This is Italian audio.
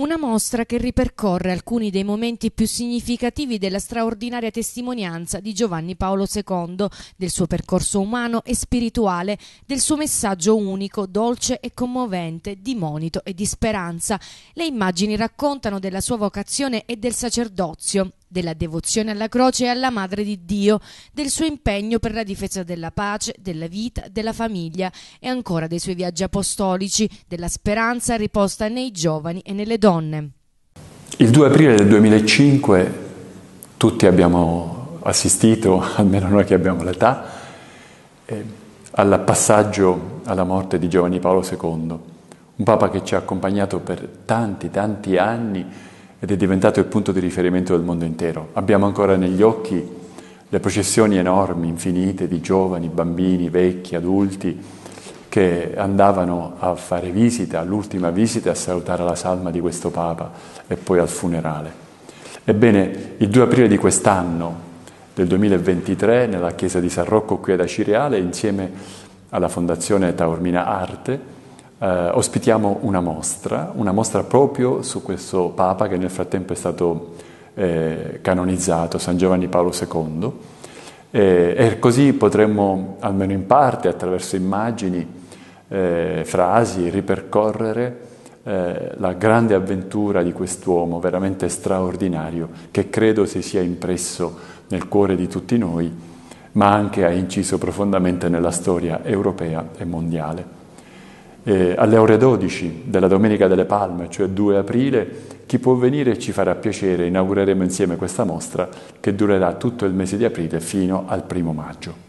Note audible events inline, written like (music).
Una mostra che ripercorre alcuni dei momenti più significativi della straordinaria testimonianza di Giovanni Paolo II, del suo percorso umano e spirituale, del suo messaggio unico, dolce e commovente, di monito e di speranza. Le immagini raccontano della sua vocazione e del sacerdozio, della devozione alla croce e alla Madre di Dio, del suo impegno per la difesa della pace, della vita, della famiglia e ancora dei suoi viaggi apostolici, della speranza riposta nei giovani e nelle donne. Il 2 aprile del 2005 tutti abbiamo assistito, (laughs) almeno noi che abbiamo l'età, eh, al passaggio alla morte di Giovanni Paolo II, un papa che ci ha accompagnato per tanti, tanti anni ed è diventato il punto di riferimento del mondo intero. Abbiamo ancora negli occhi le processioni enormi, infinite, di giovani, bambini, vecchi, adulti, che andavano a fare visita, all'ultima visita, a salutare la salma di questo Papa e poi al funerale. Ebbene, il 2 aprile di quest'anno, del 2023, nella chiesa di San Rocco qui ad Acireale, insieme alla Fondazione Taormina Arte, eh, ospitiamo una mostra, una mostra proprio su questo Papa che nel frattempo è stato eh, canonizzato, San Giovanni Paolo II, eh, e così potremmo, almeno in parte, attraverso immagini, eh, frasi, ripercorrere eh, la grande avventura di quest'uomo veramente straordinario che credo si sia impresso nel cuore di tutti noi, ma anche ha inciso profondamente nella storia europea e mondiale eh, alle ore 12 della Domenica delle Palme, cioè 2 aprile, chi può venire ci farà piacere, inaugureremo insieme questa mostra che durerà tutto il mese di aprile fino al primo maggio.